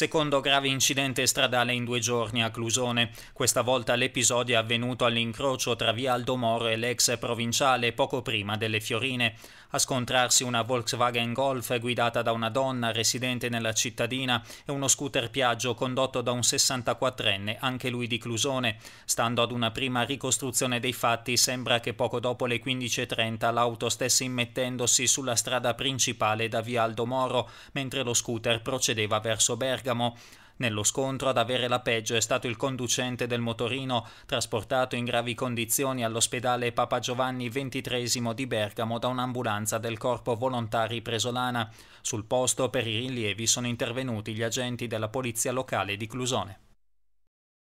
Secondo grave incidente stradale in due giorni a Clusone. Questa volta l'episodio è avvenuto all'incrocio tra via Aldo Moro e l'ex provinciale poco prima delle Fiorine. A scontrarsi una Volkswagen Golf guidata da una donna residente nella cittadina e uno scooter Piaggio condotto da un 64enne, anche lui di Clusone. Stando ad una prima ricostruzione dei fatti, sembra che poco dopo le 15.30 l'auto stesse immettendosi sulla strada principale da via Aldo Moro, mentre lo scooter procedeva verso Bergamo Bergamo. Nello scontro ad avere la peggio è stato il conducente del motorino, trasportato in gravi condizioni all'ospedale Papa Giovanni XXIII di Bergamo da un'ambulanza del Corpo Volontari Presolana. Sul posto per i rilievi sono intervenuti gli agenti della Polizia Locale di Clusone.